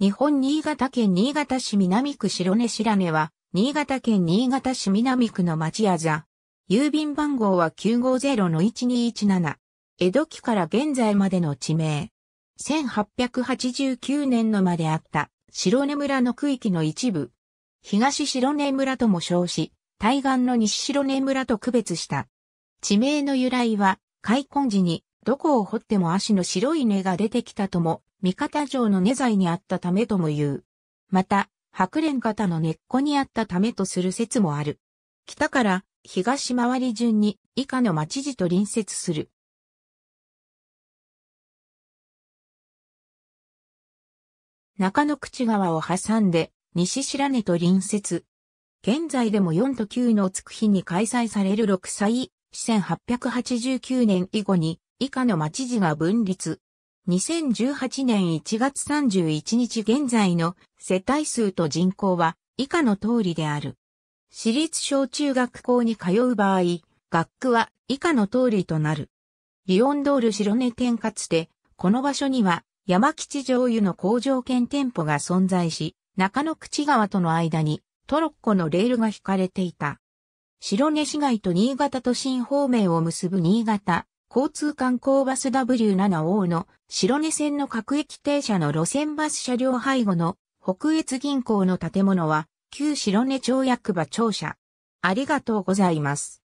日本新潟県新潟市南区白根白根は、新潟県新潟市南区の町屋座。郵便番号は950-1217。江戸期から現在までの地名。1889年のまであった白根村の区域の一部。東白根村とも称し、対岸の西白根村と区別した。地名の由来は、開墾時にどこを掘っても足の白い根が出てきたとも、味方城の根材にあったためとも言う。また、白蓮型の根っこにあったためとする説もある。北から東回り順に以下の町寺と隣接する。中野口川を挟んで西白根と隣接。現在でも4と9のつく日に開催される6歳、1889年以後に以下の町字が分立。2018年1月31日現在の世帯数と人口は以下の通りである。私立小中学校に通う場合、学区は以下の通りとなる。リオンドール白根店かつて、この場所には山吉醤油の工場兼店舗が存在し、中野口川との間にトロッコのレールが引かれていた。白根市街と新潟都心方面を結ぶ新潟交通観光バス W7O の白根線の各駅停車の路線バス車両背後の北越銀行の建物は旧白根町役場庁舎。ありがとうございます。